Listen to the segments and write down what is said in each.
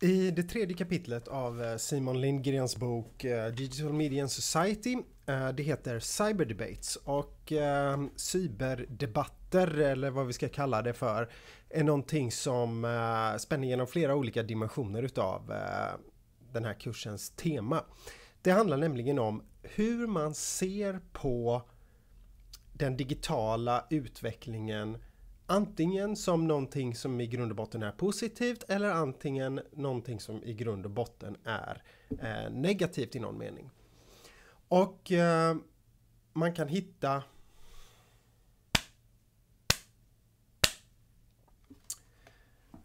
I det tredje kapitlet av eh, Simon Lindgrens bok eh, Digital Media and Society, eh, det heter Cyber Debates och cyberdebatter eller vad vi ska kalla det för är någonting som spänner genom flera olika dimensioner utav den här kursens tema. Det handlar nämligen om hur man ser på den digitala utvecklingen antingen som någonting som i grund och botten är positivt eller antingen någonting som i grund och botten är eh, negativt i någon mening. Och eh, man kan hitta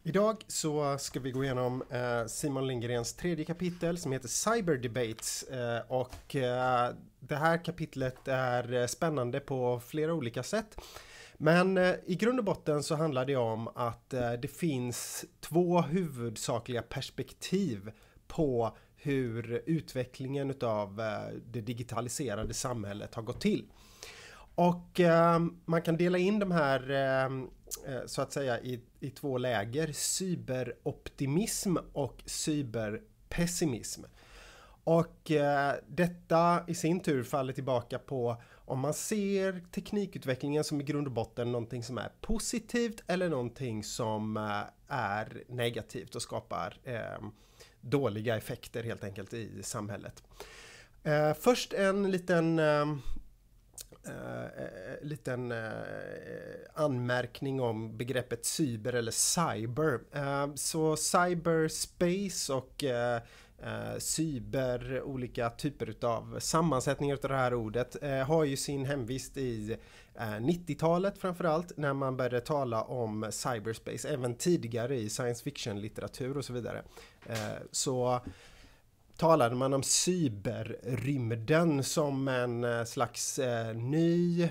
Idag så ska vi gå igenom eh, Simon Lindgrens tredje kapitel som heter Cyber Debates eh, och eh, det här kapitlet är spännande på flera olika sätt. Men eh, i grund och botten så handlar det om att eh, det finns två huvudsakliga perspektiv på hur utvecklingen utav eh, det digitaliserade samhället har gått till. Och ehm, man kan dela in de här ehm, eh, så att säga i, i två läger, cyberoptimism och cyberpessimism. Och eh, detta i sin tur faller tillbaka på om man ser teknikutvecklingen som i grund och botten någonting som är positivt eller någonting som eh, är negativt och skapar ehm, dåliga effekter helt enkelt i samhället. Eh, först en liten ehm, eh, eh, liten anmärkning om begreppet cyber eller cyber. så cyberspace och Eh, cyber, olika typer utav sammansättningar utav det här ordet eh, har ju sin hemvist i 90-talet eh, framförallt när man började tala om cyberspace, även tidigare i science fiction-litteratur och så vidare. så talade man om cyberrymden som en slags ny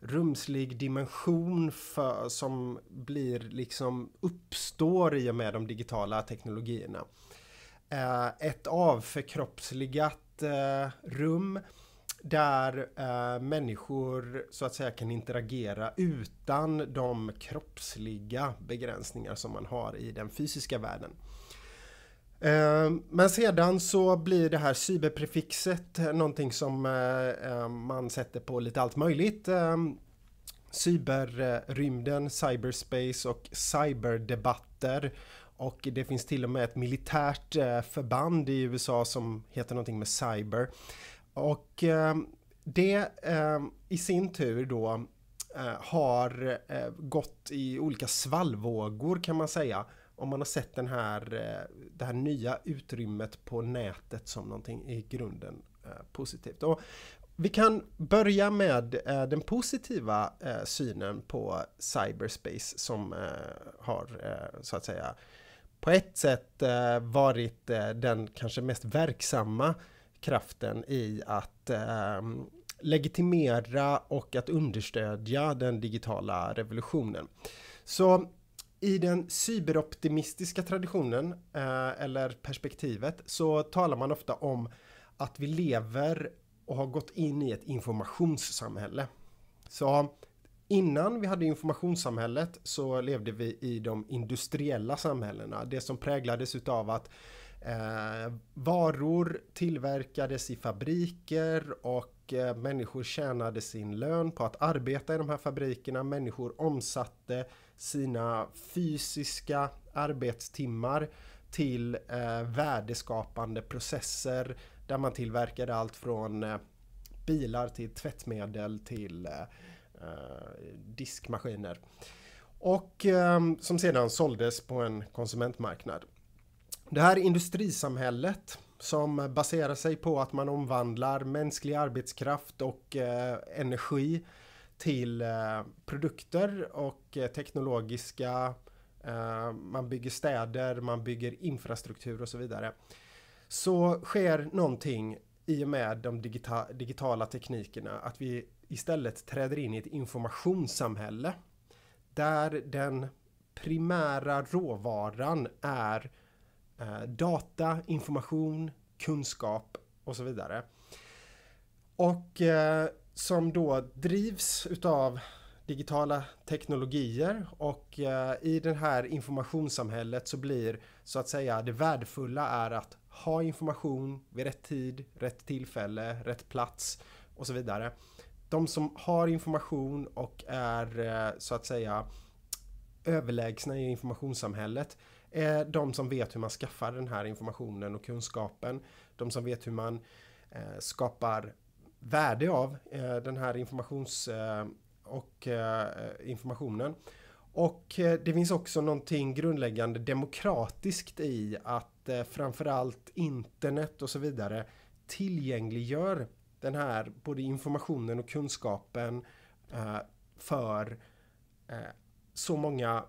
rumslig dimension för, som blir liksom uppstår i och med de digitala teknologierna. Eh, ett avförkroppsligat eh, rum där eh, människor så att säga kan interagera utan de kroppsliga begränsningar som man har i den fysiska världen. Eh, men sedan så blir det här cyberprefixet någonting som man sätter på lite allt möjligt. Cyberrymden, cyberspace och cyberdebatter och det finns till och med ett militärt eh, förband i USA som heter någonting med Cyber. Och eh, det eh, i sin tur då har gått i olika svallvågor kan man säga. Om man har sett den här, det här nya utrymmet på nätet som någonting i grunden positivt. Och vi kan börja med den positiva synen på cyberspace som har så att säga på ett sätt eh, varit eh, den kanske mest verksamma kraften i att ehm, legitimera och att understödja den digitala revolutionen. Så i den cyberoptimistiska traditionen eh, eller perspektivet så talar man ofta om att vi lever och har gått in i ett informationssamhälle. Så Innan vi hade informationssamhället så levde vi i de industriella samhällena. Det som präglades utav att eh, varor tillverkades i fabriker och eh, människor tjänade sin lön på att arbeta i de här fabrikerna. Människor omsatte sina fysiska arbetstimmar till eh, värdeskapande processer där man tillverkade allt från eh, bilar till tvättmedel till eh, Eh, diskmaskiner. Och ehm, som sedan såldes på en konsumentmarknad. Det här industrisamhället som baserar sig på att man omvandlar mänsklig arbetskraft och eh, energi till eh, produkter och teknologiska man bygger städer, man bygger infrastruktur och så vidare. Så sker någonting i och med de digitala teknikerna, att vi istället träder in i ett informationssamhälle där den primära råvaran är eh, data, information, kunskap och så vidare. Och eh, som då drivs utav digitala teknologier och eh, i det här informationssamhället så blir så att säga det värdefulla är att ha information vid rätt tid, rätt tillfälle, rätt plats och så vidare de som har information och är eh, så att säga överlägsna i informationssamhället är de som vet hur man skaffar den här informationen och kunskapen. De som vet hur man eh, skapar värde av eh, den här informations och informationen. Och det finns också någonting grundläggande demokratiskt i att framförallt internet och så vidare tillgängliggör den här både informationen och kunskapen eh, för eh, så många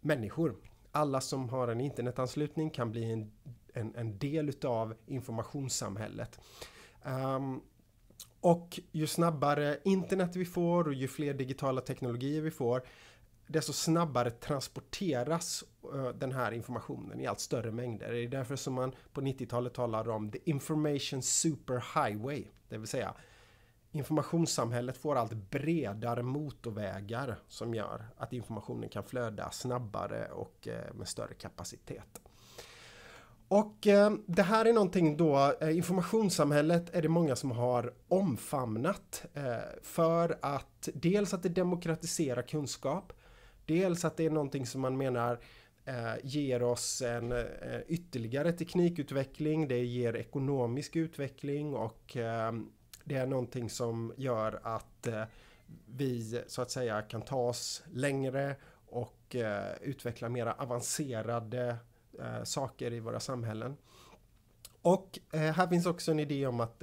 människor. Alla som har en internetanslutning kan bli en, en, en del utav informationssamhället. Um, och ju snabbare internet vi får och ju fler digitala teknologier vi får desto snabbare transporteras eh, den här informationen i allt större mängder. Det är därför som man på 90-talet talar om the information superhighway. Det vill säga informationssamhället får allt bredare motorvägar som gör att informationen kan flöda snabbare och eh, med större kapacitet. Och eh, det här är någonting då, informationssamhället är det många som har omfamnat för att dels att det demokratiserar kunskap Dels att det är någonting som man menar eh, ger oss en eh, ytterligare teknikutveckling, det ger ekonomisk utveckling och eh, det är någonting som gör att eh, vi så att säga kan ta oss längre och eh, utveckla mera avancerade eh, saker i våra samhällen. Och här finns också en idé om att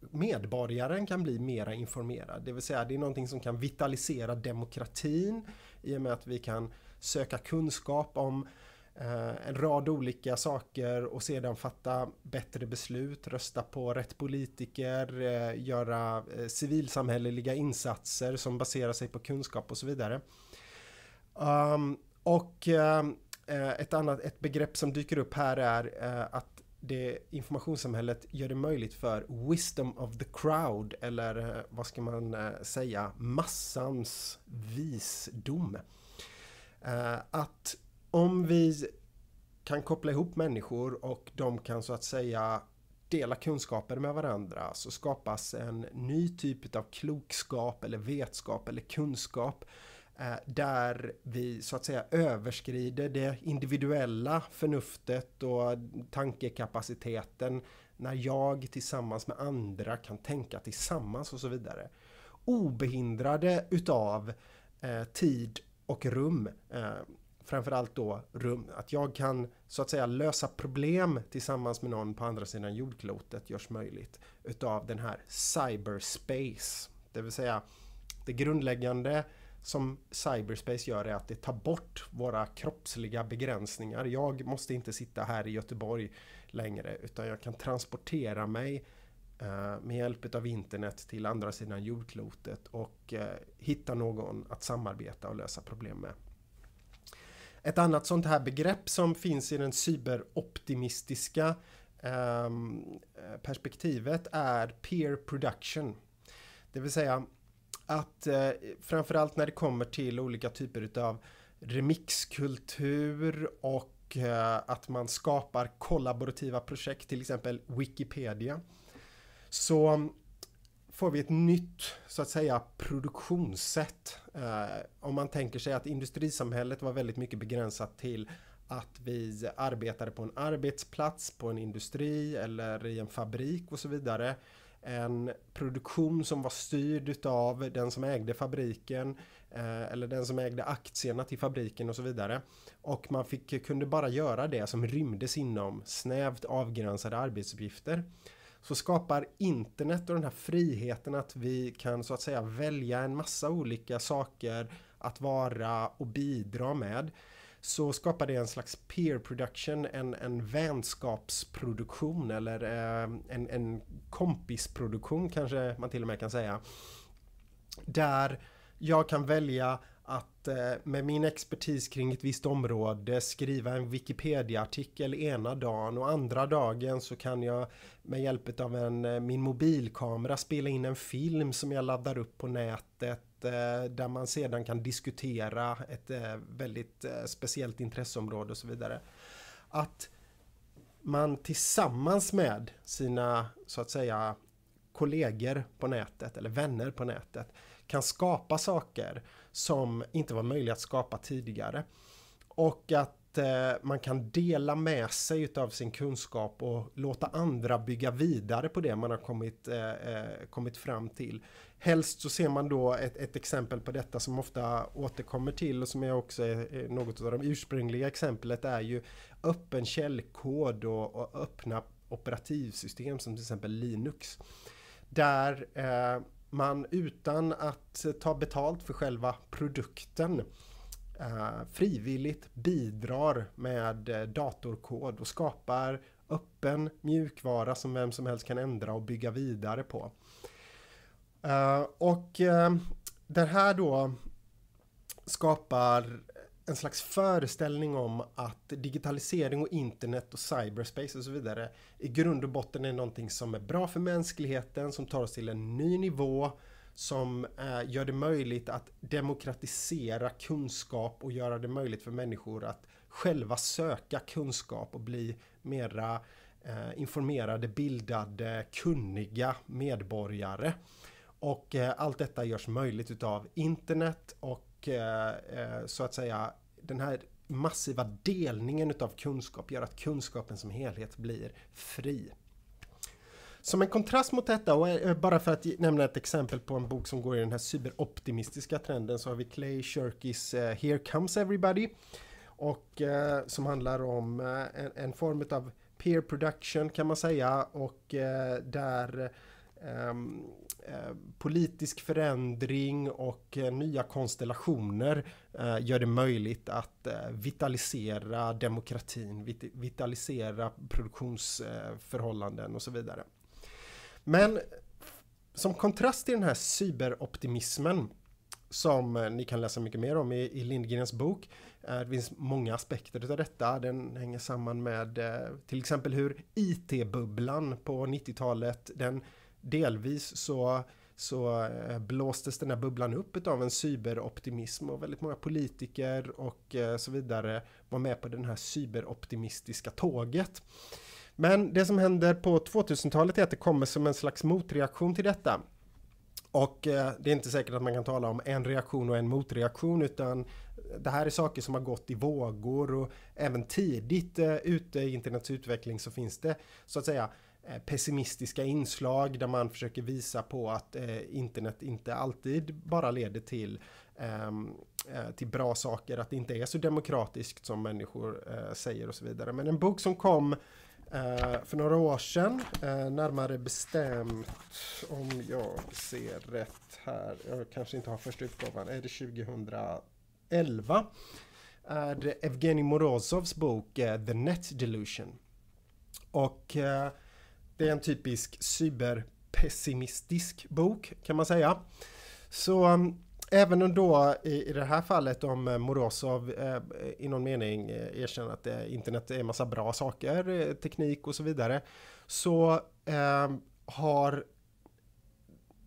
medborgaren kan bli mera informerad, det vill säga det är någonting som kan vitalisera demokratin i och med att vi kan söka kunskap om eh, en rad olika saker och sedan fatta bättre beslut, rösta på rätt politiker, eh, göra eh, civilsamhälleliga insatser som baserar sig på kunskap och så vidare. Ehm, och ehm, ett annat ett begrepp som dyker upp här är att det informationssamhället gör det möjligt för wisdom of the crowd eller eh, vad ska man eh, säga, massans visdom. Eh, att om vi kan koppla ihop människor och de kan så att säga dela kunskaper med varandra så skapas en ny typ av klokskap eller vetskap eller kunskap Eh, där vi så att säga överskrider det individuella förnuftet och tankekapaciteten när jag tillsammans med andra kan tänka tillsammans och så vidare. Obehindrade utav eh, tid och rum. Eh, framförallt då rum. Att jag kan så att säga lösa problem tillsammans med någon på andra sidan jordklotet görs möjligt utav den här cyberspace. Det vill säga det grundläggande som cyberspace gör är att det tar bort våra kroppsliga begränsningar. Jag måste inte sitta här i Göteborg längre utan jag kan transportera mig eh, med hjälp av internet till andra sidan jordklotet och eh, hitta någon att samarbeta och lösa problem med. Ett annat sånt här begrepp som finns i den cyberoptimistiska ehm, perspektivet är peer production. Det vill säga att eh, framförallt när det kommer till olika typer utav remixkultur och eh, att man skapar kollaborativa projekt, till exempel Wikipedia, så får vi ett nytt, så att säga, produktionssätt. Eh, om man tänker sig att industrisamhället var väldigt mycket begränsat till att vi arbetade på en arbetsplats, på en industri eller i en fabrik och så vidare en produktion som var styrd utav den som ägde fabriken eh, eller den som ägde aktierna till fabriken och så vidare. Och man fick, kunde bara göra det som rymdes inom snävt avgränsade arbetsuppgifter. Så skapar internet och den här friheten att vi kan så att säga välja en massa olika saker att vara och bidra med så skapar det en slags peer production, en, en vänskapsproduktion eller eh, en, en kompisproduktion kanske man till och med kan säga. Där jag kan välja att eh, med min expertis kring ett visst område skriva en Wikipedia-artikel ena dagen och andra dagen så kan jag med hjälp av en, eh, min mobilkamera spela in en film som jag laddar upp på nätet Eh, där man sedan kan diskutera ett eh, väldigt eh, speciellt intresseområde och så vidare. Att man tillsammans med sina, så att säga, kollegor på nätet eller vänner på nätet kan skapa saker som inte var möjliga att skapa tidigare. Och att man kan dela med sig utav sin kunskap och låta andra bygga vidare på det man har kommit, kommit fram till. Helst så ser man då ett, ett, exempel på detta som ofta återkommer till och som är också är eh, eh, något av de ursprungliga exemplet är ju öppen källkod och, och öppna operativsystem som till exempel Linux. Där eh, man utan att ta betalt för själva produkten eh, frivilligt bidrar med eh, datorkod och skapar öppen mjukvara som vem som helst kan ändra och bygga vidare på. Eh, och uh, det här då skapar en slags föreställning om att digitalisering och internet och cyberspace och så vidare i grund och botten är någonting som är bra för mänskligheten, som tar oss till en ny nivå, som eh, gör det möjligt att demokratisera kunskap och göra det möjligt för människor att själva söka kunskap och bli mera informerade, bildade, kunniga medborgare. Och eh, allt detta görs möjligt utav internet och eh, eh, så att säga den här massiva delningen utav kunskap gör att kunskapen som helhet blir fri. Som en kontrast mot detta, och eh, bara för att nämna ett exempel på en bok som går i den här cyberoptimistiska trenden, så har vi Clay Shirkys eh, Here Comes Everybody, och som handlar om en, en, form av peer production kan man säga, och där Ehm, eh, politisk förändring och eh, nya konstellationer eh, gör det möjligt att vitalisera demokratin, vitalisera produktionsförhållanden och så vidare. Men som kontrast till den här cyberoptimismen som ni kan läsa mycket mer om i, Lindgrens bok. Det finns många aspekter av detta. Den hänger samman med till exempel hur IT-bubblan på 90-talet, den delvis så så eh, blåstes den här bubblan upp av en cyberoptimism och väldigt många politiker och eh, så vidare var med på det här cyberoptimistiska tåget. Men det som händer på 2000-talet är att det kommer som en slags motreaktion till detta. Och eh, det är inte säkert att man kan tala om en reaktion och en motreaktion utan det här är saker som har gått i vågor och även tidigt ute i internets utveckling så finns det så att säga Eh, pessimistiska inslag där man försöker visa på att eh, internet inte alltid bara leder till, ehm, eh, till bra saker, att det inte är så demokratiskt som människor eh, säger och så vidare. Men en bok som kom eh, för några år sedan, eh, närmare bestämt om jag ser rätt här, jag kanske inte har första utgåvan, är det 2011? Är det Evgenij Morozovs bok The Net Delusion. Och det är en typisk cyberpessimistisk bok kan man säga. Så um, även då i, i det här fallet om eh, Morozov eh, i någon mening eh, erkänner att eh, internet är en massa bra saker, eh, teknik och så vidare, så eh, har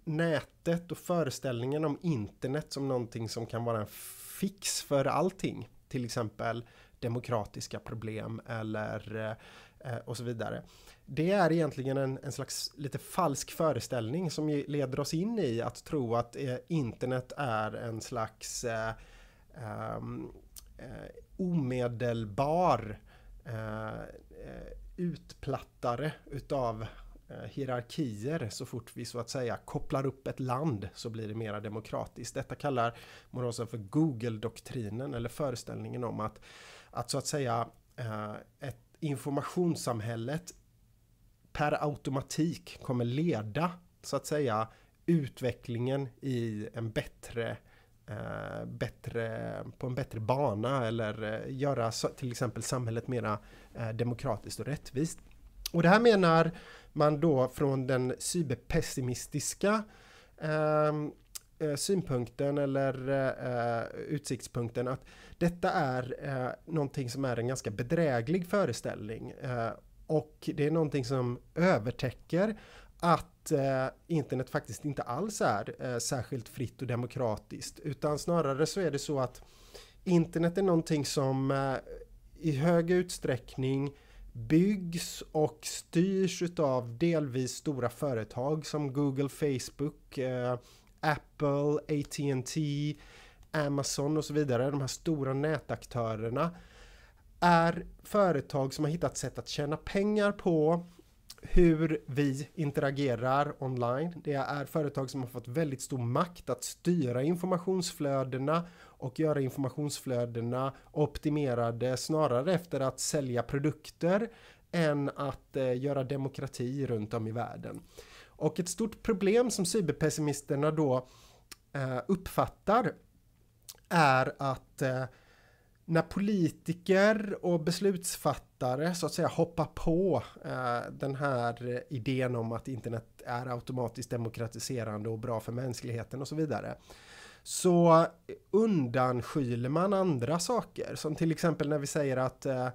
nätet och föreställningen om internet som någonting som kan vara en fix för allting, till exempel demokratiska problem eller Eh, och så vidare. Det är egentligen en, en, slags lite falsk föreställning som leder oss in i att tro att eh, internet är en slags eh, ehm, eh, omedelbar eh, eh, utplattare utav hierarkier så fort vi så att säga kopplar upp ett land så blir det mera demokratiskt. Detta kallar Morosa för Google-doktrinen eller föreställningen om att, att så att säga ett informationssamhället per automatik kommer leda så att säga utvecklingen i en bättre, eh, bättre på en bättre bana eller eh, göra till exempel samhället mera eh, demokratiskt och rättvist. Och det här menar man då från den cyberpessimistiska eh, Eh, synpunkten eller eh, utsiktspunkten att detta är eh, någonting som är en ganska bedräglig föreställning. Eh, och det är någonting som övertäcker att eh, internet faktiskt inte alls är eh, särskilt fritt och demokratiskt. Utan snarare så är det så att internet är någonting som eh, i hög utsträckning byggs och styrs utav delvis stora företag som Google, Facebook, Apple, AT&T, Amazon och så vidare, de här stora nätaktörerna, är företag som har hittat sätt att tjäna pengar på hur vi interagerar online. Det är företag som har fått väldigt stor makt att styra informationsflödena och göra informationsflödena optimerade snarare efter att sälja produkter än att eh, göra demokrati runt om i världen. Och ett stort problem som cyberpessimisterna då eh, uppfattar är att eh, när politiker och beslutsfattare så att säga hoppar på eh, den här idén om att internet är automatiskt demokratiserande och bra för mänskligheten och så vidare så undanskyler man andra saker som till exempel när vi säger att eh,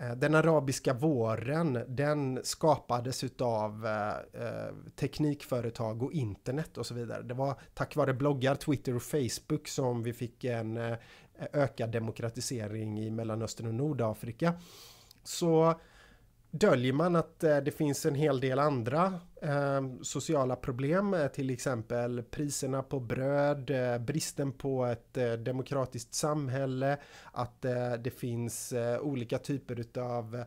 Eh, den arabiska våren, den skapades utav eh, eh, teknikföretag och internet och så vidare. Det var tack vare bloggar, Twitter och Facebook som vi fick en ökad demokratisering i Mellanöstern och Nordafrika. Så döljer man att eh, det finns en hel del andra eh, sociala problem, eh, till exempel priserna på bröd, eh, bristen på ett eh, demokratiskt samhälle, att eh, det finns olika typer utav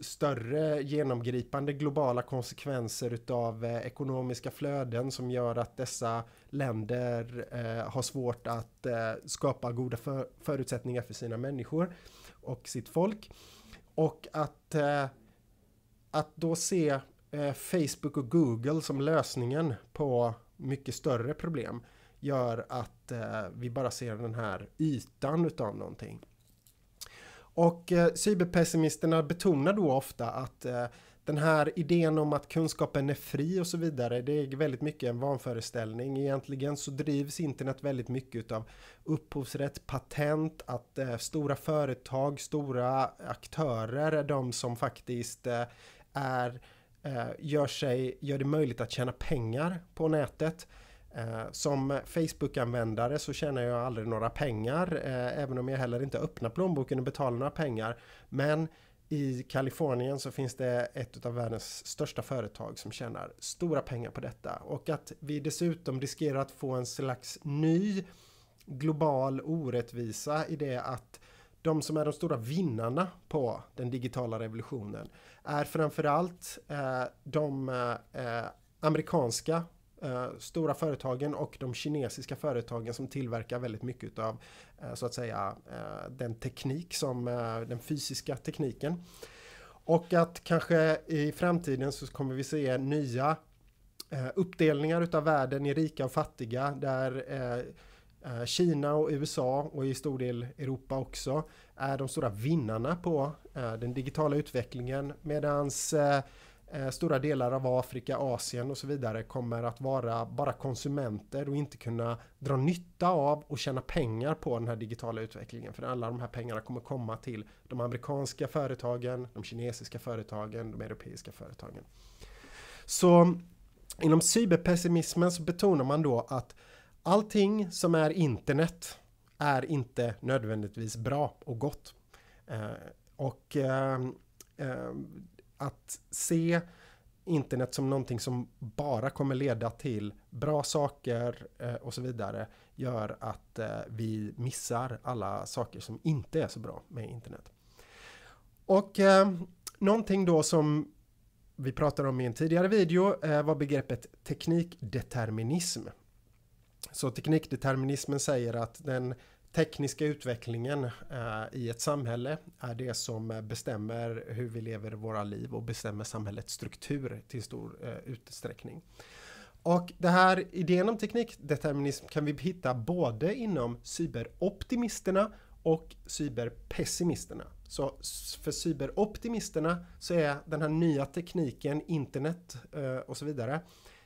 större genomgripande globala konsekvenser utav ekonomiska flöden som gör att dessa länder har svårt att skapa goda för förutsättningar för sina människor och sitt folk. Och att, eh, att då se eh, Facebook och Google som lösningen på mycket större problem gör att eh, vi bara ser den här ytan utav någonting. Och eh, cyberpessimisterna betonar då ofta att eh, den här idén om att kunskapen är fri och så vidare, det är väldigt mycket en vanföreställning. Egentligen så drivs internet väldigt mycket av upphovsrätt, patent, att eh, stora företag, stora aktörer är de som faktiskt eh, är, eh, gör, sig, gör det möjligt att tjäna pengar på nätet. Eh, som Facebook-användare så tjänar jag aldrig några pengar, eh, även om jag heller inte öppnar plånboken och betalar några pengar. Men i Kalifornien så finns det ett av världens största företag som tjänar stora pengar på detta och att vi dessutom riskerar att få en slags ny global orättvisa i det att de som är de stora vinnarna på den digitala revolutionen är framförallt eh, de eh, amerikanska eh, stora företagen och de kinesiska företagen som tillverkar väldigt mycket av eh, så att säga eh, den teknik som eh, den fysiska tekniken. Och att kanske i framtiden så kommer vi se nya eh, uppdelningar utav världen i rika och fattiga där eh, Kina och USA och i stor del Europa också är de stora vinnarna på den digitala utvecklingen medans Eh, stora delar av Afrika, Asien och så vidare kommer att vara bara konsumenter och inte kunna dra nytta av och tjäna pengar på den här digitala utvecklingen. För alla de här pengarna kommer komma till de amerikanska företagen, de kinesiska företagen, de europeiska företagen. Så inom cyberpessimismen så betonar man då att allting som är internet är inte nödvändigtvis bra och gott. Eh, och eh, att se internet som någonting som bara kommer leda till bra saker eh, och så vidare gör att eh, vi missar alla saker som inte är så bra med internet. Och eh, någonting då som vi pratade om i en tidigare video eh, var begreppet teknikdeterminism. Så teknikdeterminismen säger att den tekniska utvecklingen eh, i ett samhälle är det som bestämmer hur vi lever våra liv och bestämmer samhällets struktur till stor eh, utsträckning. Och det här idén om teknikdeterminism kan vi hitta både inom cyberoptimisterna och cyberpessimisterna. Så för cyberoptimisterna så är den här nya tekniken, internet eh, och så vidare,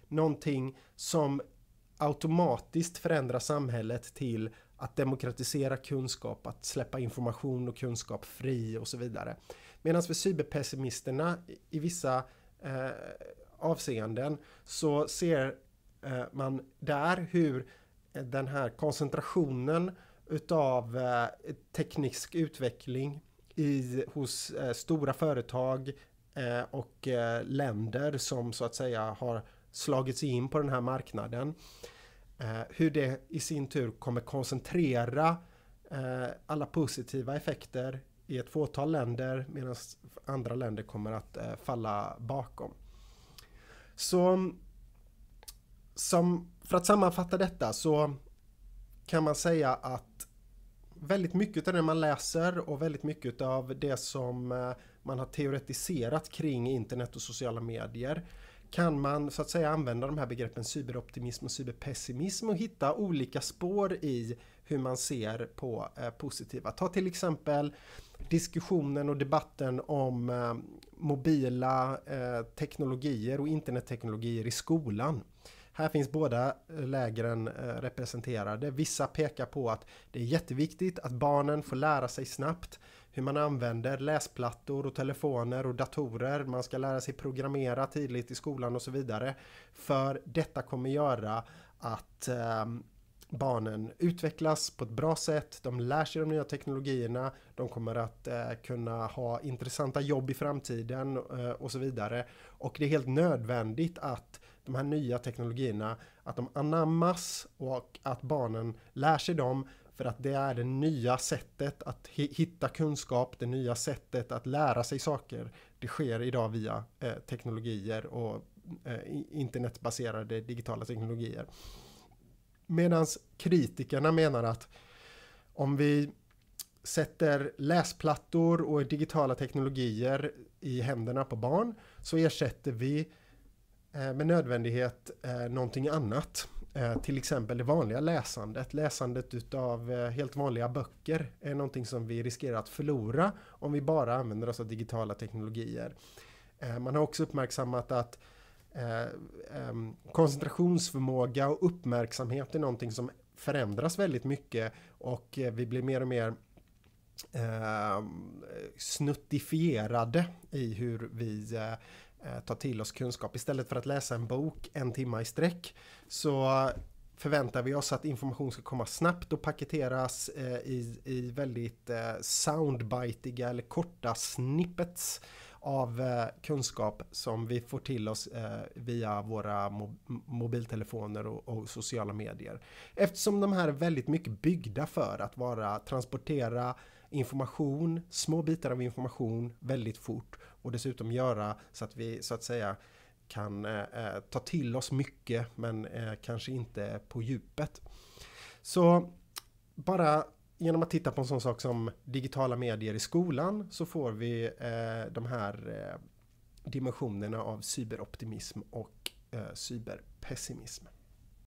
någonting som automatiskt förändrar samhället till att demokratisera kunskap, att släppa information och kunskap fri och så vidare. Medan för cyberpessimisterna i vissa eh, avseenden så ser eh, man där hur eh, den här koncentrationen utav eh, teknisk utveckling i, hos eh, stora företag eh, och länder som så att säga har slagit sig in på den här marknaden Eh, hur det i sin tur kommer koncentrera eh, alla positiva effekter i ett fåtal länder medan andra länder kommer att eh, falla bakom. Så som, för att sammanfatta detta så kan man säga att väldigt mycket av det man läser och väldigt mycket av det som man har teoretiserat kring internet och sociala medier kan man så att säga använda de här begreppen cyberoptimism och cyberpessimism och hitta olika spår i hur man ser på eh, positiva. Ta till exempel diskussionen och debatten om eh, mobila eh, teknologier och internetteknologier i skolan. Här finns båda eh, lägren eh, representerade. Vissa pekar på att det är jätteviktigt att barnen får lära sig snabbt hur man använder läsplattor och telefoner och datorer. Man ska lära sig programmera tidigt i skolan och så vidare. För detta kommer göra att ehm, barnen utvecklas på ett bra sätt, de lär sig de nya teknologierna, de kommer att eh, kunna ha intressanta jobb i framtiden och så vidare. Och det är helt nödvändigt att de här nya teknologierna, att de anammas och att barnen lär sig dem för att det är det nya sättet att hitta kunskap, det nya sättet att lära sig saker. Det sker idag via eh, teknologier och eh, internetbaserade digitala teknologier. Medan kritikerna menar att om vi sätter läsplattor och digitala teknologier i händerna på barn så ersätter vi Eh, med nödvändighet eh, någonting annat. Eh, till exempel det vanliga läsandet. Läsandet utav helt vanliga böcker är någonting som vi riskerar att förlora om vi bara använder oss av digitala teknologier. Man har också uppmärksammat att ehm, koncentrationsförmåga och uppmärksamhet är någonting som förändras väldigt mycket och vi blir mer och mer ehm, snuttifierade i hur vi Eh, ta till oss kunskap. Istället för att läsa en bok en timme i sträck så förväntar vi oss att information ska komma snabbt och paketeras eh, i, i väldigt eh, soundbiteiga eller korta snippets av kunskap som vi får till oss via våra mobiltelefoner och, sociala medier. Eftersom de här är väldigt mycket byggda för att vara transportera information, små bitar av information väldigt fort och dessutom göra så att vi så att säga kan eh, eh, ta till oss mycket men eh, kanske inte på djupet. Så bara genom att titta på en sån sak som digitala medier i skolan så får vi eh, de här eh, dimensionerna av cyberoptimism och eh, cyberpessimism.